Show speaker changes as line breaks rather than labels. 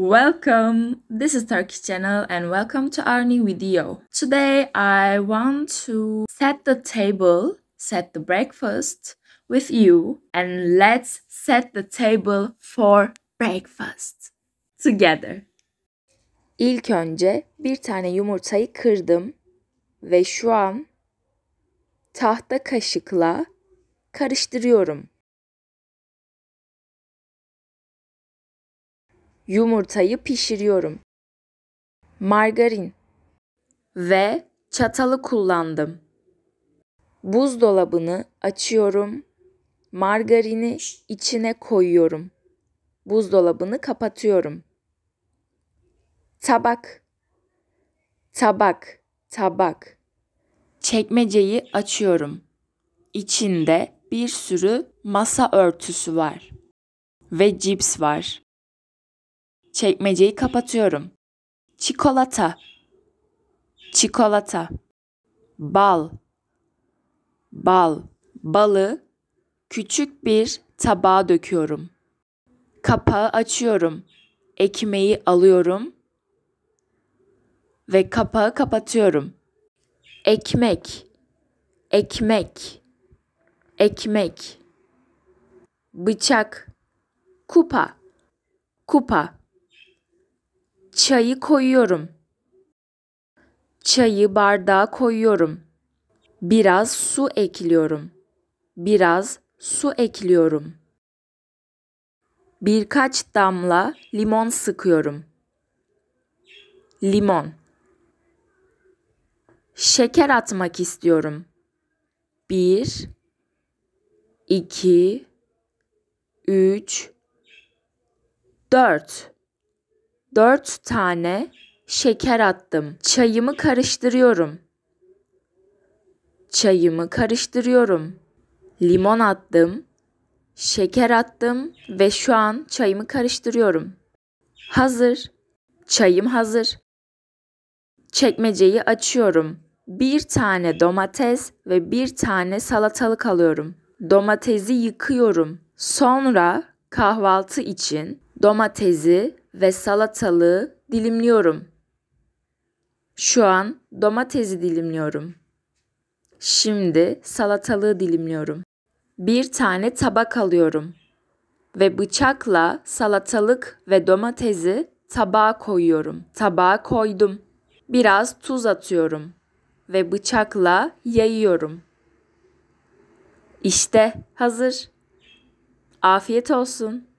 Welcome! This is Turkish channel and welcome to our new video. Today I want to set the table, set the breakfast with you and let's set the table for breakfast together. İlk önce bir tane yumurtayı kırdım ve şu an tahta kaşıkla karıştırıyorum. yumurtayı pişiriyorum. Margarin ve çatalı kullandım. Buzdolabını açıyorum. Margarini içine koyuyorum. Buzdolabını kapatıyorum. Tabak. Tabak, tabak. Çekmeceyi açıyorum. İçinde bir sürü masa örtüsü var ve cips var. Çekmeceyi kapatıyorum. Çikolata. Çikolata. Bal. Bal. Balı küçük bir tabağa döküyorum. Kapağı açıyorum. Ekmeği alıyorum ve kapağı kapatıyorum. Ekmek. Ekmek. Ekmek. Bıçak. Kupa. Kupa. Çayı koyuyorum. Çayı bardağa koyuyorum. Biraz su ekliyorum. Biraz su ekliyorum. Birkaç damla limon sıkıyorum. Limon. Şeker atmak istiyorum. Bir, iki, üç, dört. 4 tane şeker attım. Çayımı karıştırıyorum. Çayımı karıştırıyorum. Limon attım. Şeker attım ve şu an çayımı karıştırıyorum. Hazır. Çayım hazır. Çekmeceyi açıyorum. Bir tane domates ve bir tane salatalık alıyorum. Domatesi yıkıyorum. Sonra kahvaltı için domatesi ve salatalığı dilimliyorum. Şu an domatesi dilimliyorum. Şimdi salatalığı dilimliyorum. Bir tane tabak alıyorum ve bıçakla salatalık ve domatesi tabağa koyuyorum. Tabağa koydum. Biraz tuz atıyorum ve bıçakla yayıyorum. İşte hazır. Afiyet olsun.